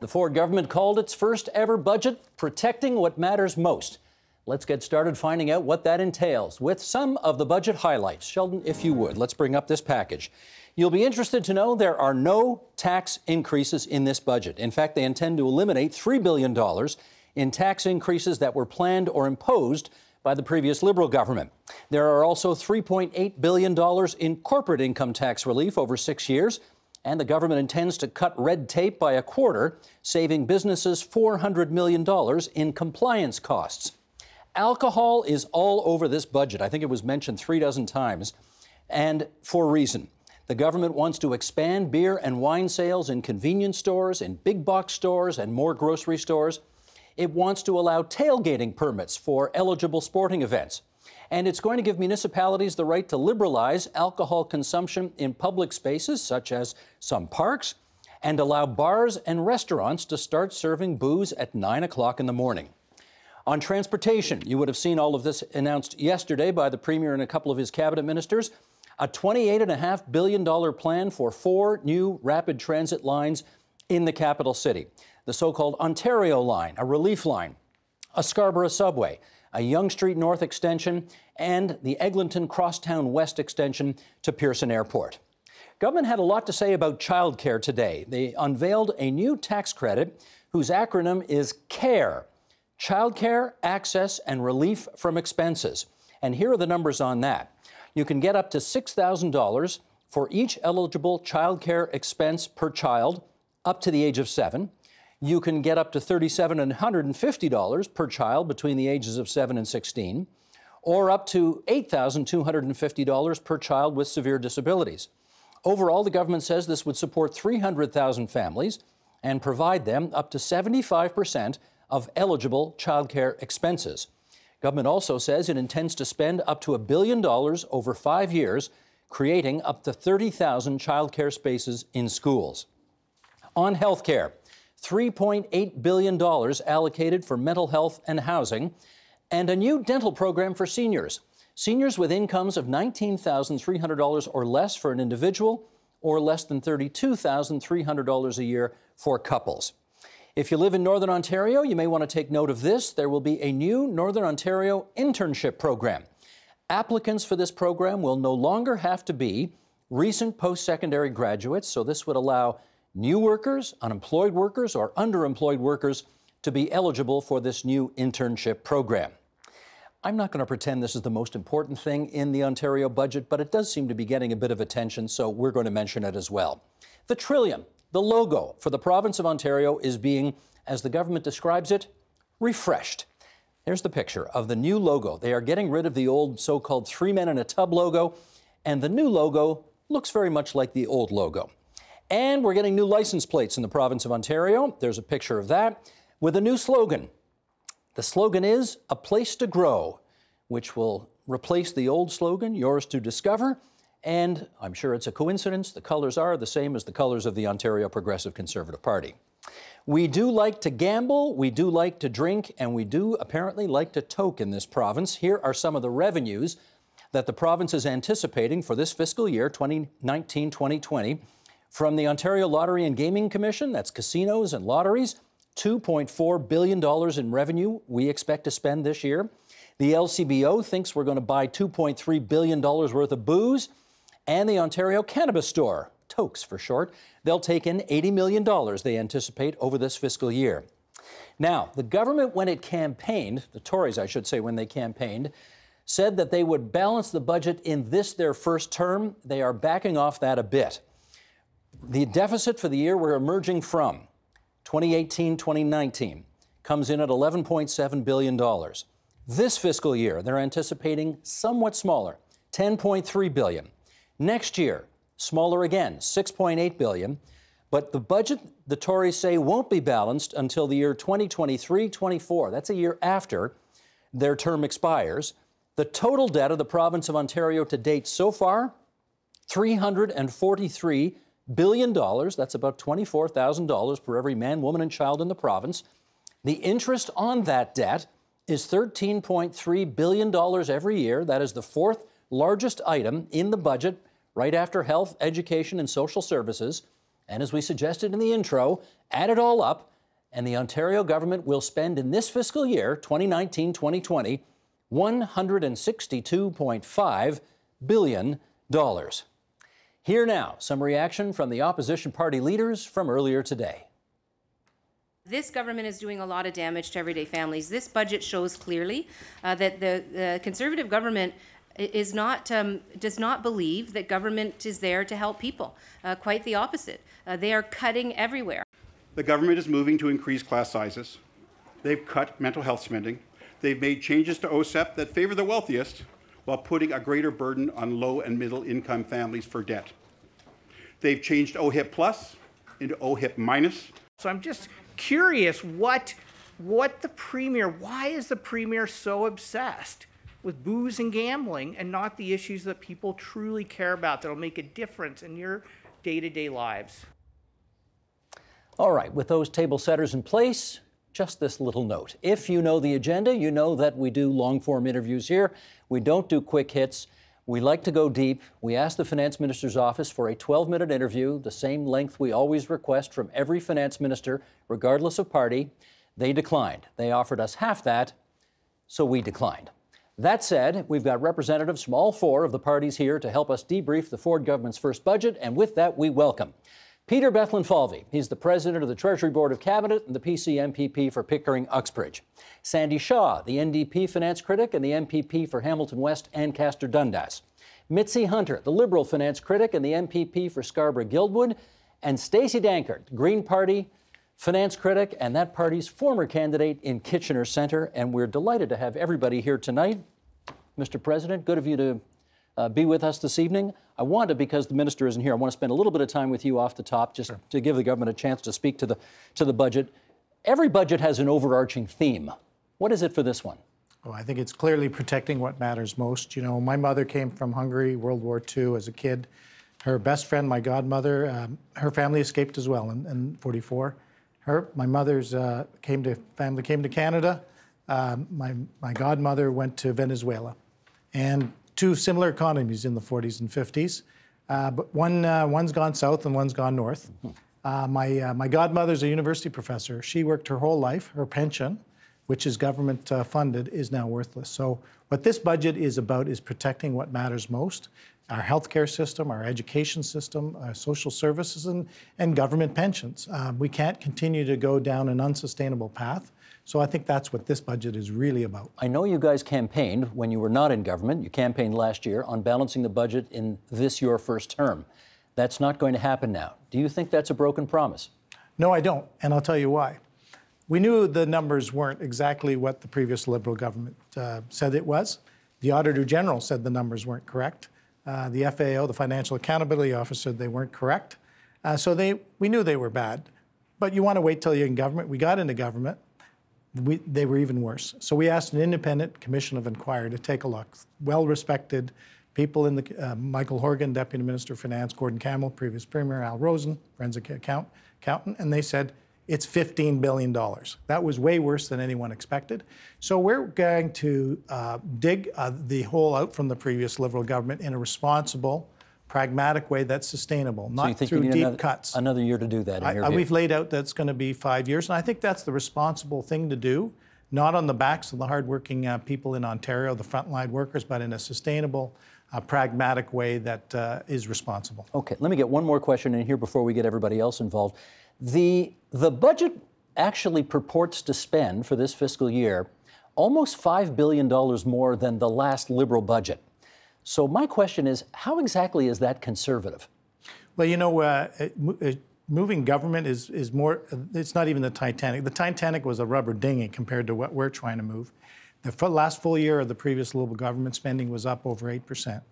The Ford government called its first ever budget Protecting What Matters Most. Let's get started finding out what that entails with some of the budget highlights. Sheldon, if you would, let's bring up this package. You'll be interested to know there are no tax increases in this budget. In fact, they intend to eliminate $3 billion in tax increases that were planned or imposed by the previous Liberal government. There are also $3.8 billion in corporate income tax relief over six years. And the government intends to cut red tape by a quarter, saving businesses $400 million in compliance costs. Alcohol is all over this budget. I think it was mentioned three dozen times, and for reason. The government wants to expand beer and wine sales in convenience stores, in big box stores, and more grocery stores. It wants to allow tailgating permits for eligible sporting events and it's going to give municipalities the right to liberalize alcohol consumption in public spaces, such as some parks, and allow bars and restaurants to start serving booze at 9 o'clock in the morning. On transportation, you would have seen all of this announced yesterday by the Premier and a couple of his cabinet ministers. A $28.5 billion plan for four new rapid transit lines in the capital city the so called Ontario line, a relief line, a Scarborough subway, a Young Street North extension, and the Eglinton Crosstown West extension to Pearson Airport. Government had a lot to say about childcare today. They unveiled a new tax credit whose acronym is CARE Childcare, Access, and Relief from Expenses. And here are the numbers on that. You can get up to $6,000 for each eligible childcare expense per child up to the age of seven you can get up to $3,750 per child between the ages of 7 and 16, or up to $8,250 per child with severe disabilities. Overall, the government says this would support 300,000 families and provide them up to 75% of eligible childcare expenses. Government also says it intends to spend up to a billion dollars over five years, creating up to 30,000 childcare spaces in schools. On health care, $3.8 billion allocated for mental health and housing, and a new dental program for seniors. Seniors with incomes of $19,300 or less for an individual, or less than $32,300 a year for couples. If you live in Northern Ontario, you may want to take note of this. There will be a new Northern Ontario internship program. Applicants for this program will no longer have to be recent post secondary graduates, so this would allow new workers, unemployed workers, or underemployed workers to be eligible for this new internship program. I'm not going to pretend this is the most important thing in the Ontario budget, but it does seem to be getting a bit of attention, so we're going to mention it as well. The Trillium, the logo for the province of Ontario, is being, as the government describes it, refreshed. Here's the picture of the new logo. They are getting rid of the old so called three men in a tub logo, and the new logo looks very much like the old logo. And we're getting new license plates in the province of Ontario. There's a picture of that with a new slogan. The slogan is A Place to Grow, which will replace the old slogan, Yours to Discover. And I'm sure it's a coincidence, the colors are the same as the colors of the Ontario Progressive Conservative Party. We do like to gamble, we do like to drink, and we do apparently like to toke in this province. Here are some of the revenues that the province is anticipating for this fiscal year, 2019 2020. From the Ontario Lottery and Gaming Commission, that's casinos and lotteries, $2.4 billion in revenue we expect to spend this year. The LCBO thinks we're going to buy $2.3 billion worth of booze. And the Ontario Cannabis Store, TOKES for short, they'll take in $80 million they anticipate over this fiscal year. Now, the government, when it campaigned, the Tories, I should say, when they campaigned, said that they would balance the budget in this, their first term. They are backing off that a bit. The deficit for the year we're emerging from, 2018 2019, comes in at $11.7 billion. This fiscal year, they're anticipating somewhat smaller, 10.3 billion. Next year, smaller again, 6.8 billion. But the budget, the Tories say, won't be balanced until the year 2023 24. That's a year after their term expires. The total debt of the province of Ontario to date so far, 343 billion. dollars That's about $24,000 for every man, woman, and child in the province. The interest on that debt is $13.3 billion every year. That is the fourth largest item in the budget, right after health, education, and social services. And as we suggested in the intro, add it all up, and the Ontario government will spend in this fiscal year, 2019 2020, $162.5 billion. Here now, some reaction from the opposition party leaders from earlier today. This government is doing a lot of damage to everyday families. This budget shows clearly uh, that the, conservative government is not um, does not believe that government is there to help people. Uh, quite the opposite. Uh, they are cutting everywhere. The government is moving to increase class sizes. They've cut mental health spending. They've made changes to OSEP that favor the wealthiest while putting a greater burden on low and middle income families for debt. They've changed OHIP plus into OHIP minus. So I'm just curious what, what the premier, why is the premier so obsessed with booze and gambling and not the issues that people truly care about that'll make a difference in your day to day lives? All right, with those table setters in place, just this little note. If you know the agenda, you know that we do long form interviews here. We don't do quick hits. We like to go deep. We ask the finance minister's office for a 12 minute interview, the same length we always request from every finance minister, regardless of party. They declined. They offered us half that, so we declined. That said, we've got representatives from all four of the parties here to help us debrief the Ford government's first budget, and with that, we welcome Peter Bethlen Falvey. He's the president of the Treasury Board of Cabinet and the PC MPP for Pickering Uxbridge. Sandy Shaw, the NDP finance critic and the MPP for Hamilton West Ancaster Dundas. Mitzi Hunter, the Liberal finance critic and the MPP for Scarborough Guildwood. And Stacey Dankert, Green Party finance critic and that party's former candidate in Kitchener Center. And we're delighted to have everybody here tonight. Mr. President, good of you to uh, be with us this evening. I want to, because the minister isn't here, I want to spend a little bit of time with you off the top just sure. to give the government a chance to speak to the, to the budget. Every budget has an overarching theme. What is it for this one? I think it's clearly protecting what matters most. You know, my mother came from Hungary, World War II, as a kid. Her best friend, my godmother, um, her family escaped as well in, in 44. Her, my mother's uh, came to family came to Canada. Um, my my godmother went to Venezuela, and two similar economies in the 40s and 50s, uh, but one, uh, one's gone south and one's gone north. Mm my, uh, my godmother's a university professor. She worked her whole life. Her pension, which is government uh, funded, is now worthless. So, what this budget is about is protecting what matters most our healthcare system, our education system, our social services, and, and government pensions. we can't continue to go down an unsustainable path. So I think that's what this budget is really about. I know you guys campaigned when you were not in government, you campaigned last year on balancing the budget in this your first term. That's not going to happen now. Do you think that's a broken promise? No, I don't, and I'll tell you why. We knew the numbers weren't exactly what the previous Liberal government uh, said it was. The Auditor General said the numbers weren't correct. Uh, the FAO, the Financial Accountability Office, said they weren't correct. Uh, so they, we knew they were bad. But you want to wait till you're in government. We got into government we, they were even worse. So we asked an independent commission of inquiry to take a look. Well-respected people in the, uh, Michael Horgan, Deputy Minister of Finance, Gordon Campbell, previous Premier, Al Rosen, forensic account, accountant, and they said, it's $15 billion. That was way worse than anyone expected. So we're going to uh, dig uh, the hole out from the previous Liberal government in a responsible pragmatic way that's sustainable, not so through deep another, cuts. Another year to do that. I, I, we've laid out that's going to be five years, and I think that's the responsible thing to do, not on the backs of the hardworking uh, people in Ontario, the frontline workers, but in a sustainable, uh, pragmatic way that uh, is responsible. Okay, let me get one more question in here before we get everybody else involved. The the budget actually purports to spend for this fiscal year almost $5 billion more than the last Liberal budget. So my question is, how exactly is that conservative? Well, you know, uh, moving government is is more. It's not even the Titanic. The Titanic was a rubber dinghy compared to what we're trying to move. The last full year of the previous Liberal government spending was up over eight percent.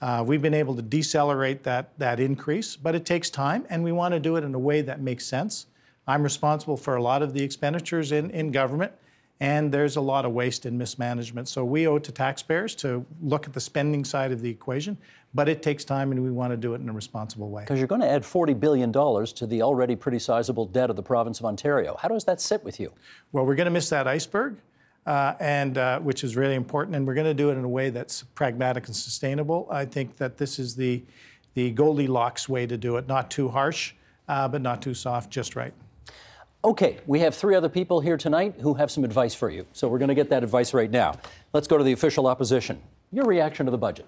Uh, we've been able to decelerate that that increase, but it takes time, and we want to do it in a way that makes sense. I'm responsible for a lot of the expenditures in in government and there's a lot of waste and mismanagement. So we owe to taxpayers to look at the spending side of the equation, but it takes time and we want to do it in a responsible way. Because you're going to add $40 billion to the already pretty sizable debt of the province of Ontario. How does that sit with you? Well, we're going to miss that iceberg. Uh, and uh, which is really important, and we're going to do it in a way that's pragmatic and sustainable. I think that this is the the Goldilocks way to do it, not too harsh, uh, but not too soft, just right. Okay, we have three other people here tonight who have some advice for you. So we're going to get that advice right now. Let's go to the official opposition. Your reaction to the budget?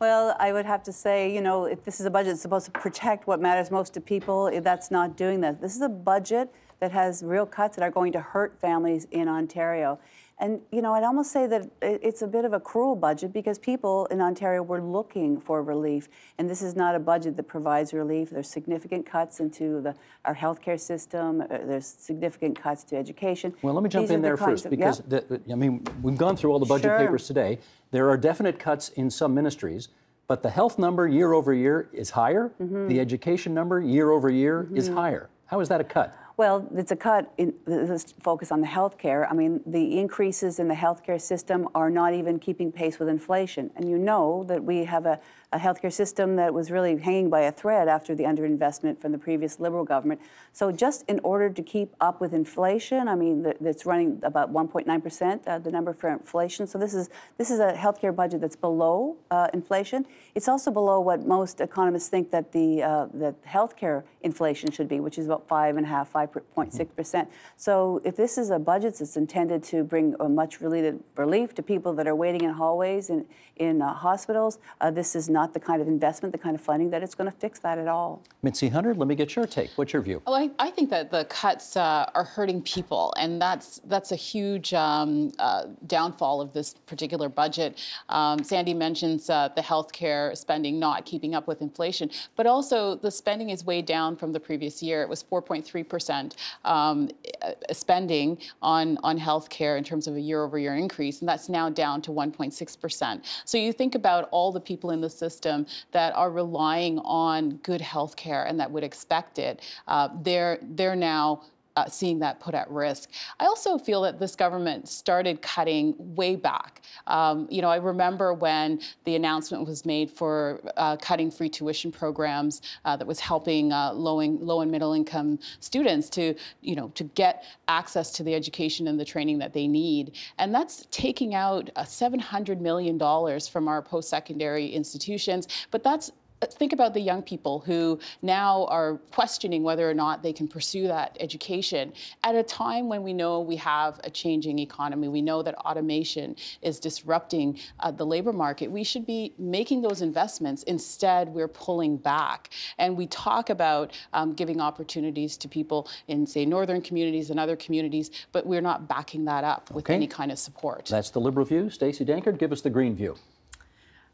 Well, I would have to say, you know, if this is a budget that's supposed to protect what matters most to people, eh, that's not doing that. This is a budget that has real cuts that are going to hurt families in Ontario. And, you know, I'd almost say that it's a bit of a cruel budget because people in Ontario were looking for relief. And this is not a budget that provides relief. There's significant cuts into the, our healthcare system, uh, there's significant cuts to education. Well, let me jump These in there the first because, the, I mean, we've gone through all the budget sure. papers today. There are definite cuts in some ministries. But the health number year over year is higher. Mm -hmm. The education number year over year mm -hmm. is mm-hmm. higher. How is that a cut? Well, it's a cut in the focus on the healthcare. I mean, the increases in the healthcare system are not even keeping pace with inflation. And you know that we have a a healthcare system that was really hanging by a thread after the underinvestment from the previous Liberal government. So just in order to keep up with inflation, I mean, that's running about 1.9 percent, uh, the number for inflation. So this is this is a healthcare budget that's below uh, inflation. It's also below what most economists think that the uh, that healthcare inflation should be, which is about five and a half, 5.6 mm-hmm. percent. So if this is a budget that's intended to bring much related relief to people that are waiting in hallways and in uh, hospitals, uh, this is not not the kind of investment, the kind of funding that it's going to fix that at all. Mitzi Hunter, let me get your take. What's your view? Well, I, I think that the cuts uh, are hurting people, and that's that's a huge um, uh, downfall of this particular budget. Um, Sandy mentions uh, the care spending not keeping up with inflation, but also the spending is way down from the previous year. It was 4.3 percent um, uh, spending on on care in terms of a year-over-year -year increase, and that's now down to 1.6 percent. So you think about all the people in this system that are relying on good health care and that would expect it, uh, they're, they're now uh, seeing that put at risk. I also feel that this government started cutting way back. Um, you know, I remember when the announcement was made for uh, cutting free tuition programs uh, that was helping uh, low, in, low and middle income students to, you know, to get access to the education and the training that they need. And that's taking out uh, $700 million from our post-secondary institutions, but that's think about the young people who now are questioning whether or not they can pursue that education at a time when we know we have a changing economy. We know that automation is disrupting uh, the labor market. We should be making those investments. Instead, we're pulling back. And we talk about um, giving opportunities to people in, say, northern communities and other communities, but we're not backing that up with okay. any kind of support. That's the Liberal view. Stacey Dankard, give us the green view.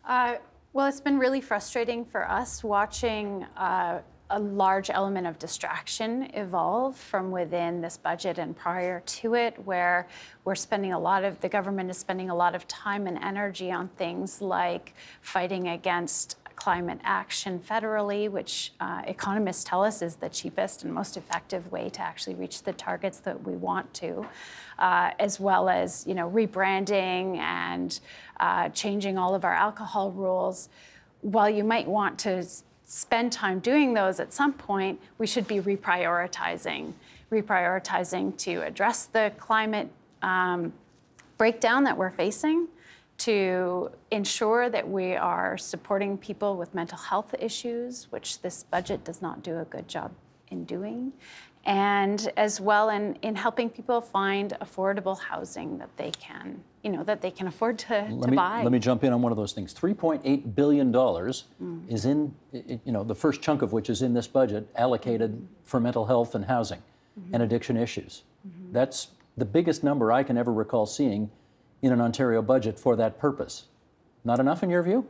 Uh, well, it's been really frustrating for us watching uh, a large element of distraction evolve from within this budget and prior to it, where we're spending a lot of, the government is spending a lot of time and energy on things like fighting against climate action federally, which uh, economists tell us is the cheapest and most effective way to actually reach the targets that we want to, uh, as well as you know rebranding and uh, changing all of our alcohol rules. While you might want to spend time doing those at some point, we should be reprioritizing, reprioritizing to address the climate um, breakdown that we're facing to ensure that we are supporting people with mental health issues, which this budget does not do a good job in doing, and as well in, in helping people find affordable housing that they can, you know, that they can afford to, let to me, buy. Let me jump in on one of those things. $3.8 billion mm. is in, you know, the first chunk of which is in this budget allocated for mental health and housing mm -hmm. and addiction issues. Mm -hmm. That's the biggest number I can ever recall seeing in an Ontario budget for that purpose. Not enough in your view?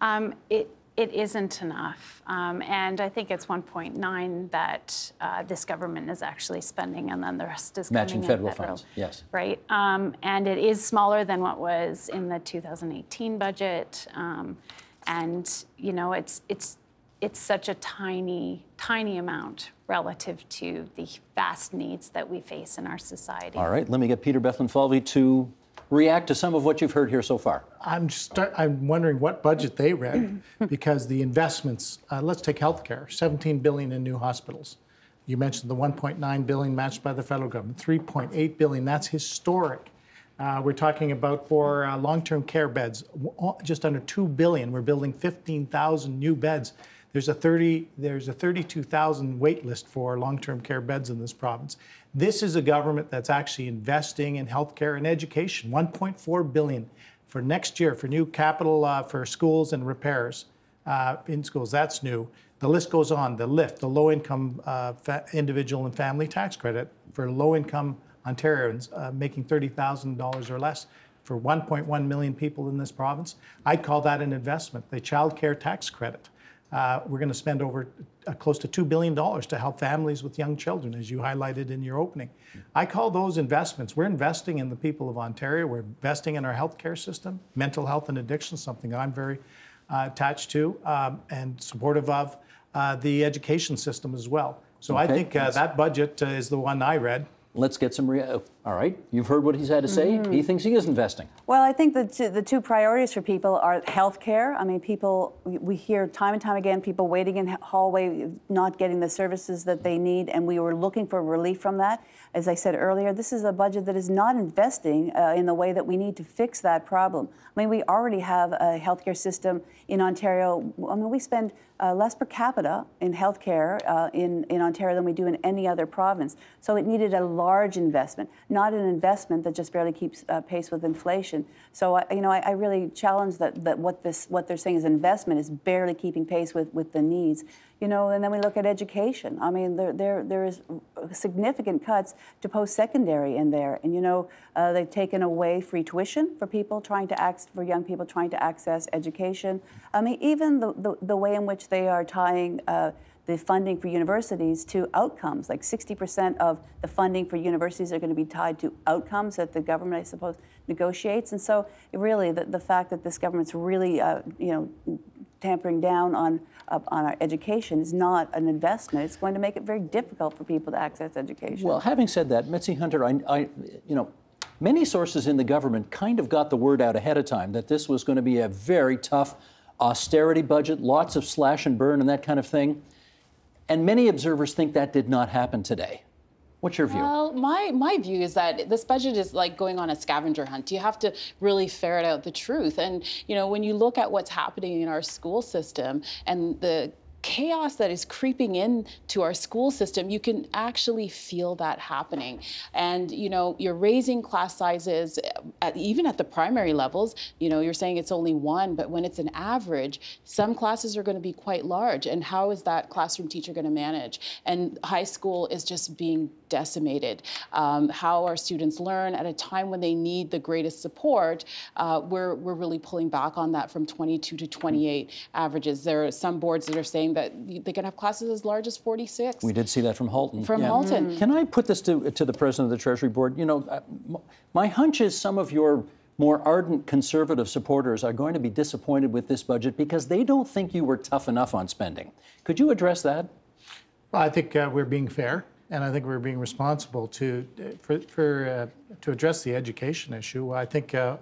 Um, it, it isn't enough. Um, and I think it's 1.9 that uh, this government is actually spending, and then the rest is matching federal, federal, funds. Yes. Right. Um, and it is smaller than what was in the 2018 budget. Um, and you know, it's it's it's such a tiny tiny amount relative to the vast needs that we face in our society. All right. Let me get Peter Bethlen Falvey to react to some of what you've heard here so far? I'm start, I'm wondering what budget they read because the investments. Uh, let's take healthcare: 17 billion in new hospitals. You mentioned the 1.9 billion matched by the federal government, 3.8 billion. That's historic. Uh, we're talking about for uh, long-term care beds, just under 2 billion. We're building 15,000 new beds. There's a 30, there's a 32,000 wait list for long-term care beds in this province. This is a government that's actually investing in healthcare and education, 1.4 billion for next year for new capital uh, for schools and repairs uh, in schools. That's new. The list goes on. The lift, the low-income uh, individual and family tax credit for low-income Ontarians uh, making $30,000 or less for 1.1 million people in this province. I'd call that an investment. The child care tax credit uh, we're going to spend over uh, close to $2 billion to help families with young children, as you highlighted in your opening. I call those investments. We're investing in the people of Ontario. We're investing in our health care system, mental health and addiction, something that I'm very uh, attached to um, and supportive of, uh, the education system as well. So okay. I think uh, that budget uh, is the one I read. Let's get some all right, you've heard what he's had to say. Mm -hmm. He mm-hmm. thinks he is investing. Well, I think the two, the two priorities for people are health care. I mean, people, we hear time and time again people waiting in hallway, not getting the services that they need, and we were looking for relief from that. As I said earlier, this is a budget that is not investing uh, in the way that we need to fix that problem. I mean, we already have a healthcare system in Ontario. I mean, we spend uh, less per capita in healthcare uh, in, in Ontario than we do in any other province. So it needed a large investment not an investment that just barely keeps uh, pace with inflation. So, I, you know, I, I, really challenge that, that what, this, what they're saying is investment is barely keeping pace with, with the needs. You know, and then we look at education. I mean, there, there, there is significant cuts to post-secondary in there. And, you know, uh, they've taken away free tuition for people trying to access, for young people trying to access education. I mean, even the, the, the way in which they are tying uh, the funding for universities to outcomes. Like 60% of the funding for universities are going to be tied to outcomes that the government, I suppose, negotiates. And so, really, the, the fact that this government's really, uh, you know, tampering down on uh, on our education is not an investment. It's going to make it very difficult for people to access education. Well, having said that, Mitzi Hunter, I, I you know, many sources in the government kind of got the word out ahead of time that this was going to be a very tough austerity budget, lots of slash and burn and that kind of thing. And many observers think that did not happen today. What's your view? Well, my, my view is that this budget is like going on a scavenger hunt. You have to really ferret out the truth. And, you know, when you look at what's happening in our school system and the chaos that is creeping in to our school system, you can actually feel that happening. And you know, you're raising class sizes uh, at, even at the primary levels. You know, you're saying it's only one, but when it's an average, some classes are going to be quite large. And how is that classroom teacher going to manage? And high school is just being decimated. Um, how our students learn at a time when they need the greatest support, uh, we're, we're really pulling back on that from 22 to hmm. 28 averages. There are some boards that are saying that they can have classes as large as 46. We did see that from Halton. From yeah. Halton. Mm. Can I put this to, to the president of the Treasury Board? You know, uh, my hunch is some of your more ardent conservative supporters are going to be disappointed with this budget because they don't think you were tough enough on spending. Could you address that? Well, I think uh, we're being fair and I think we're being responsible to for, for uh, to address the education issue. I think uh,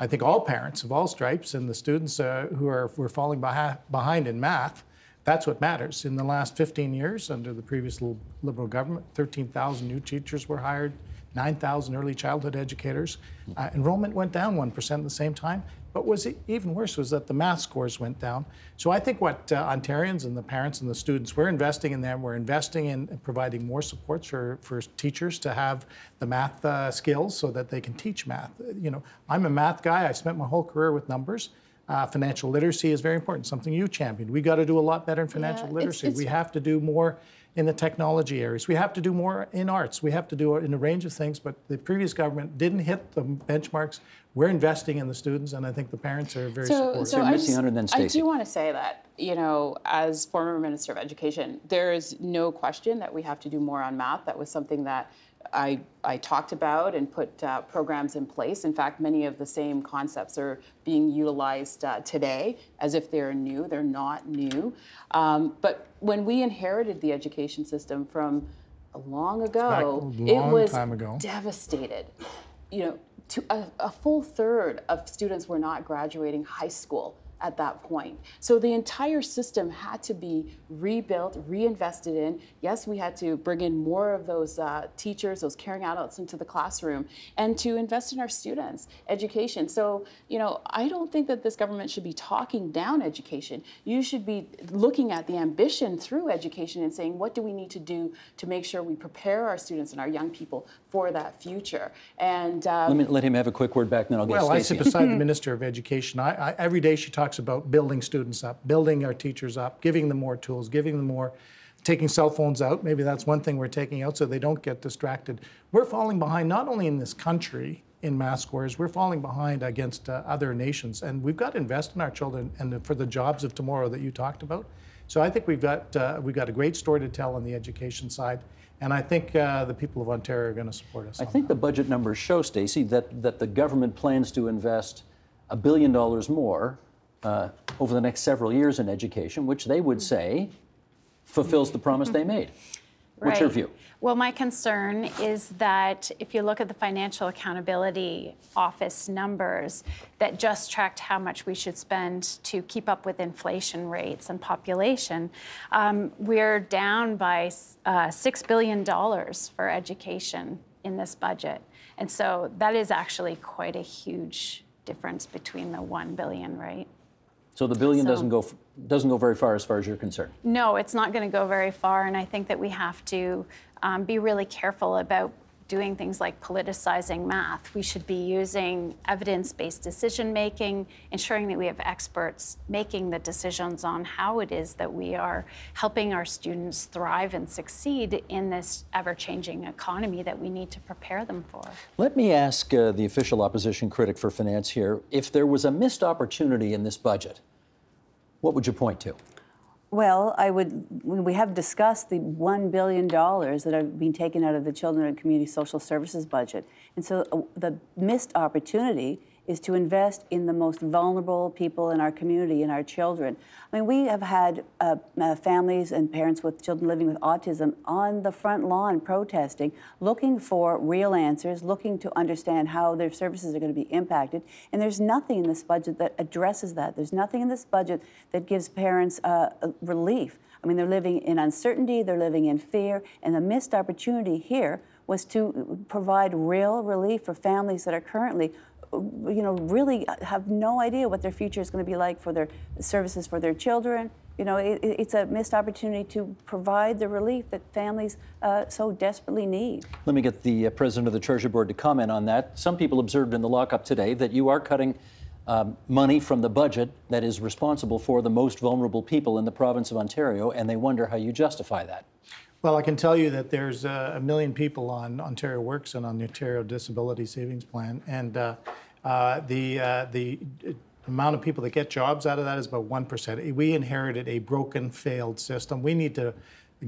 I think all parents of all stripes and the students uh, who are were falling beh behind in math, that's what matters. In the last 15 years, under the previous Liberal government, 13,000 new teachers were hired. 9,000 early childhood educators. Uh, enrollment went down 1% at the same time. But was it even worse was that the math scores went down. So I think what uh, Ontarians and the parents and the students, we're investing in them. We're investing in providing more supports for, for teachers to have the math uh, skills so that they can teach math. You know, I'm a math guy. I spent my whole career with numbers. Uh, financial literacy is very important, something you championed. We got to do a lot better in financial yeah, literacy. It's, it's... We have to do more in the technology areas. We have to do more in arts. We have to do it in a range of things, but the previous government didn't hit the benchmarks. We're investing in the students, and I think the parents are very so, supportive. So, so I, just, I do want to say that, you know, as former Minister of Education, there is no question that we have to do more on math. That was something that I, I talked about and put uh, programs in place. In fact, many of the same concepts are being utilized uh, today as if they're new. They're not new. Um, but when we inherited the education system from long ago, long it was ago. devastated. You know, to a, a full third of students were not graduating high school at that point. So the entire system had to be rebuilt, reinvested in. Yes, we had to bring in more of those uh, teachers, those caring adults into the classroom, and to invest in our students' education. So, you know, I don't think that this government should be talking down education. You should be looking at the ambition through education and saying, what do we need to do to make sure we prepare our students and our young people for that future? And um, let, me, let him have a quick word back, and then I'll get well, Stacey. I sit beside the mm-hmm. Minister of Education. I, I, every day she talks talks about building students up, building our teachers up, giving them more tools, giving them more, taking cell phones out. Maybe that's one thing we're taking out so they don't get distracted. We're falling behind not only in this country in math scores, we're falling behind against uh, other nations. And we've got to invest in our children and for the jobs of tomorrow that you talked about. So I think we've got, uh, we've got a great story to tell on the education side. And I think uh, the people of Ontario are going to support us. I think that. the budget numbers show, Stacey, that, that the government plans to invest a billion dollars more uh, over the next several years in education, which they would say fulfills the promise they made. Right. What's your view? Well, my concern is that if you look at the Financial Accountability Office numbers that just tracked how much we should spend to keep up with inflation rates and population, um, we're down by uh, $6 billion for education in this budget. And so that is actually quite a huge difference between the 1 billion, right? So the billion so, doesn't go doesn't go very far as far as you're concerned. No, it's not going to go very far, and I think that we have to um, be really careful about doing things like politicizing math. We should be using evidence based decision making, ensuring that we have experts making the decisions on how it is that we are helping our students thrive and succeed in this ever changing economy that we need to prepare them for. Let me ask uh, the official opposition critic for finance here if there was a missed opportunity in this budget, what would you point to? Well, I would. We have discussed the one billion dollars that have been taken out of the Children and Community Social Services budget, and so uh, the missed opportunity is to invest in the most vulnerable people in our community, in our children. I mean, we have had uh, uh, families and parents with children living with autism on the front lawn protesting, looking for real answers, looking to understand how their services are going to be impacted. And there's nothing in this budget that addresses that. There's nothing in this budget that gives parents uh, relief. I mean, they're living in uncertainty, they're living in fear, and the missed opportunity here was to provide real relief for families that are currently you know, really uh, have no idea what their future is going to be like for their services for their children. You know, it, it's a missed opportunity to provide the relief that families uh, so desperately need. Let me get the uh, president of the Treasury Board to comment on that. Some people observed in the lockup today that you are cutting um, money from the budget that is responsible for the most vulnerable people in the province of Ontario, and they wonder how you justify that. Well, I can tell you that there's uh, a million people on Ontario Works and on the Ontario Disability Savings Plan, and uh, uh, the uh, the uh, amount of people that get jobs out of that is about one percent. We inherited a broken, failed system. We need to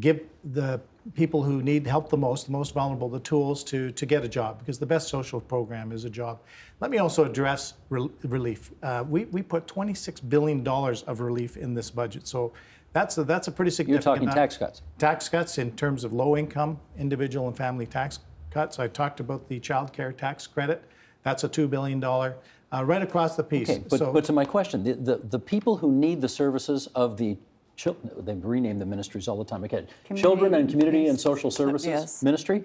give the people who need help the most, the most vulnerable, the tools to to get a job, because the best social program is a job. Let me also address re relief. Uh, we we put 26 billion dollars of relief in this budget, so. That's a, that's a pretty significant. You're talking tax cuts. Tax cuts in terms of low income individual and family tax cuts. I talked about the child care tax credit. That's a $2 billion uh, right across the piece. Okay, but, so, but to my question, the, the, the, people who need the services of the they rename the ministries all the time. Okay, children and community and social services yes. ministry.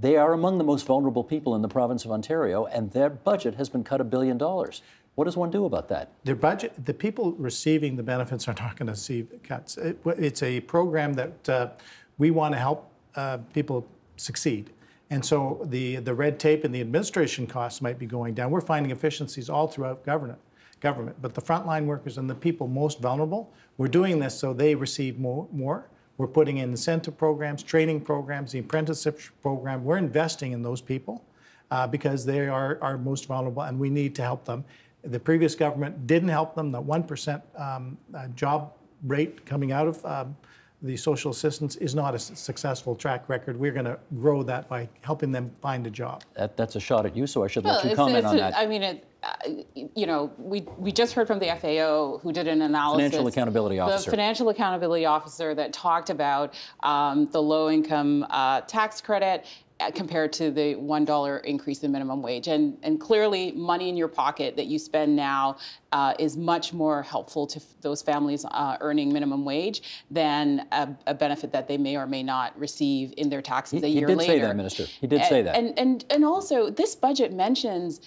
They are among the most vulnerable people in the province of Ontario, and their budget has been cut a billion dollars. What does one do about that? The budget, the people receiving the benefits are not going to see cuts. It, it's a program that uh, we want to help uh, people succeed. And so the, the red tape and the administration costs might be going down. We're finding efficiencies all throughout government. Government, but the frontline workers and the people most vulnerable, we're doing this so they receive more. more. We're putting in incentive programs, training programs, the apprenticeship program. We're investing in those people uh, because they are, are most vulnerable and we need to help them. The previous government didn't help them. The 1% um, uh, job rate coming out of um, the social assistance is not a successful track record. We're going to grow that by helping them find a job. That, that's a shot at you, so I should well, let you it's, comment it's on that. I mean, it, uh, you know, we, we just heard from the FAO who did an analysis. Financial Accountability Officer. The Financial Accountability Officer that talked about um, the low income uh, tax credit uh, compared to the $1 increase in minimum wage. And, and clearly, money in your pocket that you spend now uh, is much more helpful to those families uh, earning minimum wage than a, a, benefit that they may or may not receive in their taxes he, a year later. He did later. say that, Minister. He did and, say that. And, and, and also, this budget mentions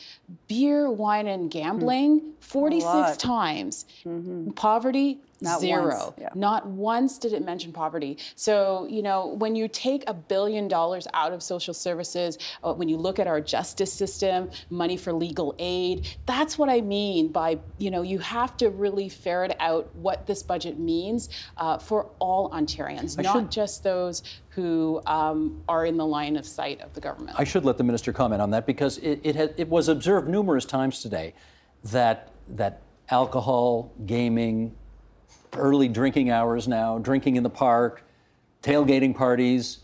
beer, wine, and gambling hmm. 46 times, mm -hmm. poverty not Zero. Yeah. Not once did it mention poverty. So, you know, when you take a billion dollars out of social services, uh, when you look at our justice system, money for legal aid, that's what I mean by, you know, you have to really ferret out what this budget means uh, for all Ontarians, I not should... just those who um, are in the line of sight of the government. I should let the minister comment on that because it, it, it was observed numerous times today that, that alcohol, gaming, early drinking hours now, drinking in the park, tailgating parties.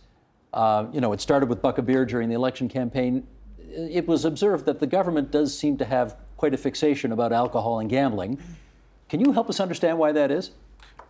Uh, you know, it started with Buck Beer during the election campaign. It was observed that the government does seem to have quite a fixation about alcohol and gambling. Can you help us understand why that is?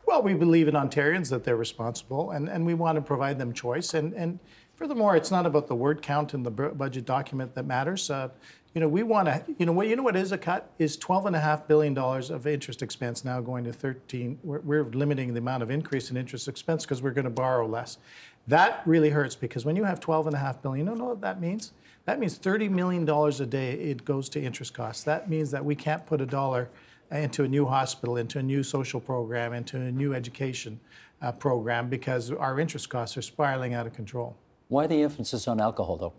Well, we believe in Ontarians that they're responsible, and, and we want to provide them choice. And, and Furthermore, it's not about the word count in the budget document that matters. Uh, you know, we want to, you know, what you know what is a cut is $12.5 billion of interest expense now going to 13. We're, we're limiting the amount of increase in interest expense because we're going to borrow less. That really hurts because when you have $12.5 billion, you know what that means? That means $30 million a day it goes to interest costs. That means that we can't put a dollar into a new hospital, into a new social program, into a new education uh, program because our interest costs are spiraling out of control. Why the emphasis on alcohol, though?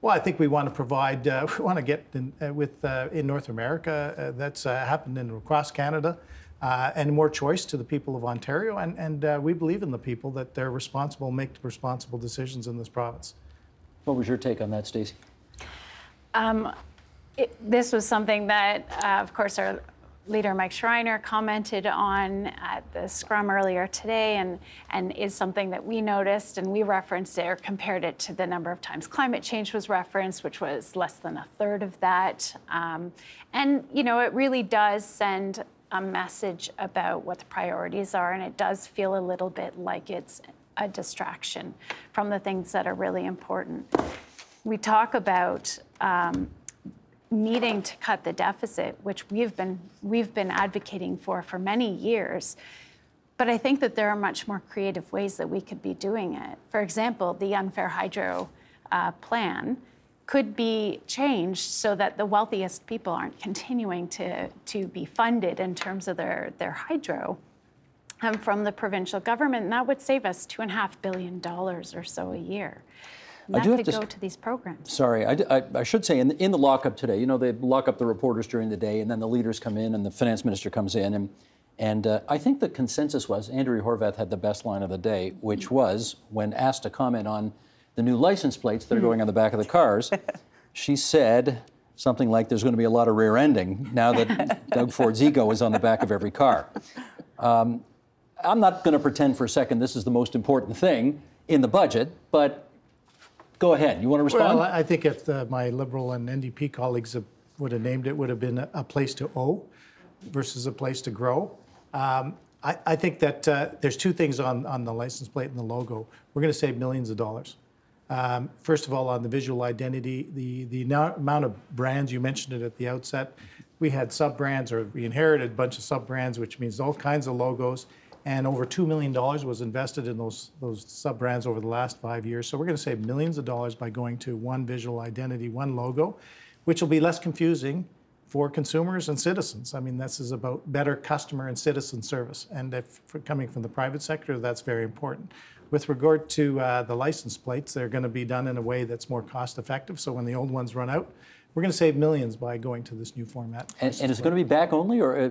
Well, I think we want to provide, uh, we want to get in, uh, with, uh, in North America, uh, that's uh, happened in, across Canada, uh, and more choice to the people of Ontario. And, and we believe in the people that they're responsible, make responsible decisions in this province. What was your take on that, Stacey? Um, it, this was something that, of course, our leader Mike Schreiner commented on at the Scrum earlier today and, and is something that we noticed and we referenced it or compared it to the number of times climate change was referenced, which was less than a third of that. Um, and, you know, it really does send a message about what the priorities are and it does feel a little bit like it's a distraction from the things that are really important. We talk about um, needing to cut the deficit, which we've been, we've been advocating for for many years. But I think that there are much more creative ways that we could be doing it. For example, the unfair hydro uh, plan could be changed so that the wealthiest people aren't continuing to, to be funded in terms of their, their hydro um, from the provincial government. And that would save us $2.5 billion or so a year. That I do could have to go to these programs. Sorry, I, I, I should say in the, in the lockup today, you know, they lock up the reporters during the day, and then the leaders come in, and the finance minister comes in, and and uh, I think the consensus was Andrew Horvath had the best line of the day, which was when asked to comment on the new license plates that are going on the back of the cars, she said something like, "There's going to be a lot of rear ending now that Doug Ford's ego is on the back of every car." Um, I'm not going to pretend for a second this is the most important thing in the budget, but Go ahead. You want to respond? Well, I think if the, my Liberal and NDP colleagues would have named it, would have been a, a place to owe versus a place to grow. Um, I, I, think that uh, there's two things on, on the license plate and the logo. We're going to save millions of dollars. Um, first of all, on the visual identity, the, the amount of brands, you mentioned it at the outset, we had sub brands or we inherited a bunch of sub brands, which means all kinds of logos and over $2 million was invested in those, those sub-brands over the last five years. So we're going to save millions of dollars by going to one visual identity, one logo, which will be less confusing for consumers and citizens. I mean, this is about better customer and citizen service. And if coming from the private sector, that's very important. With regard to uh, the license plates, they're going to be done in a way that's more cost effective. So when the old ones run out, we're going to save millions by going to this new format. And, and is it going to be back only, or are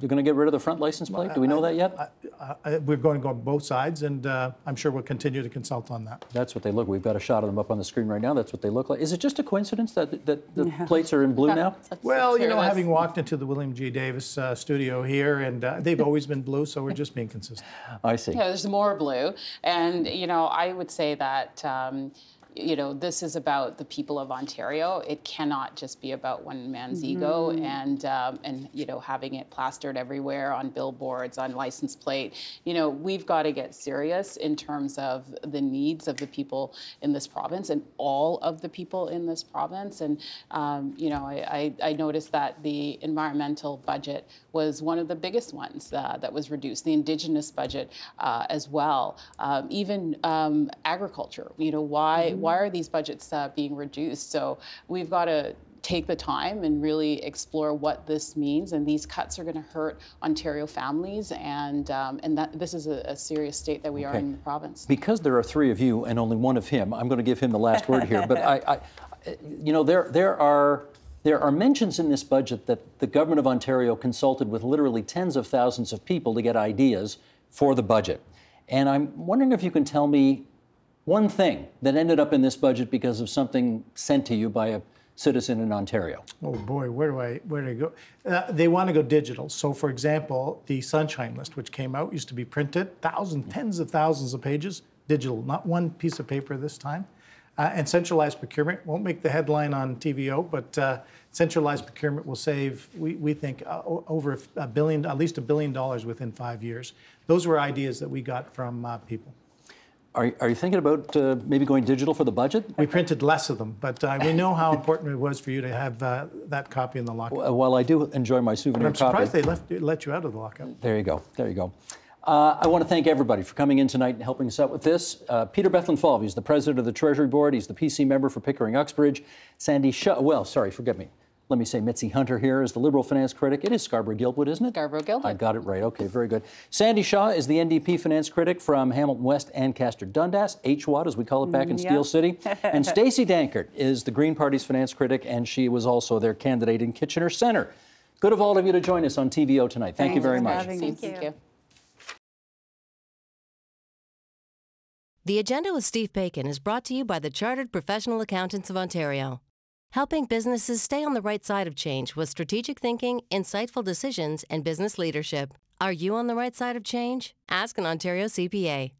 you going to get rid of the front license plate? Do we know I, that yet? I, I, we're going to go on both sides, and uh, I'm sure we'll continue to consult on that. That's what they look. We've got a shot of them up on the screen right now. That's what they look like. Is it just a coincidence that that the yeah. plates are in blue now? well, you know, having walked into the William G. Davis uh, studio here, and uh, they've always been blue, so we're just being consistent. I see. Yeah, there's more blue, and you know, I would say that. Um, you know, this is about the people of Ontario. It cannot just be about one man's mm-hmm. ego and um, and you know having it plastered everywhere on billboards, on license plate. You know, we've got to get serious in terms of the needs of the people in this province and all of the people in this province. And um, you know, I, I, I, noticed that the environmental budget was one of the biggest ones uh, that was reduced. The Indigenous budget uh, as well, um, even um, agriculture. You know, why? Mm-hmm why are these budgets uh, being reduced? So we've got to take the time and really explore what this means. And these cuts are going to hurt Ontario families, and um, and that this is a, a, serious state that we okay. are in the province. Because there are three of you and only one of him, I'm going to give him the last word here. But I, I, you know, there there are. There are mentions in this budget that the government of Ontario consulted with literally tens of thousands of people to get ideas for the budget. And I'm wondering if you can tell me one thing that ended up in this budget because of something sent to you by a citizen in Ontario? Oh boy, where do I where do I go? Uh, they want to go digital. So, for example, the Sunshine List, which came out, used to be printed, thousands, tens of thousands of pages, digital, not one piece of paper this time. Uh, and centralized procurement won't make the headline on TVO, but uh, centralized procurement will save, we, we think, uh, over a billion, at least a billion dollars within five years. Those were ideas that we got from uh, people. Are, are you thinking about uh, maybe going digital for the budget? We printed less of them, but uh, we know how important it was for you to have uh, that copy in the lockup. Well, while I do enjoy my souvenir copy, I'm surprised copy, they left, let you out of the lockup. There you go. There you go. Uh, I want to thank everybody for coming in tonight and helping us out with this. Uh, Peter Bethlen Falvey is the president of the Treasury Board. He's the PC member for Pickering Uxbridge. Sandy Shaw, well, sorry, forgive me let me say Mitzi Hunter here is the liberal finance critic. It is Scarborough Guildwood, isn't it? Scarborough Guildwood. I got it right. Okay, very good. Sandy Shaw is the NDP finance critic from Hamilton West, Ancaster, Dundas, HWAT as we call it back in yep. Mm, Steel City. and Stacy Dankert is the Green Party's finance critic, and she was also their candidate in Kitchener Center. Good of all of you to join us on TVO tonight. Thank Thanks you very much. Thank you. Thank you. The Agenda with Steve Bacon is brought to you by the Chartered Professional Accountants of Ontario. Helping businesses stay on the right side of change with strategic thinking, insightful decisions, and business leadership. Are you on the right side of change? Ask an Ontario CPA.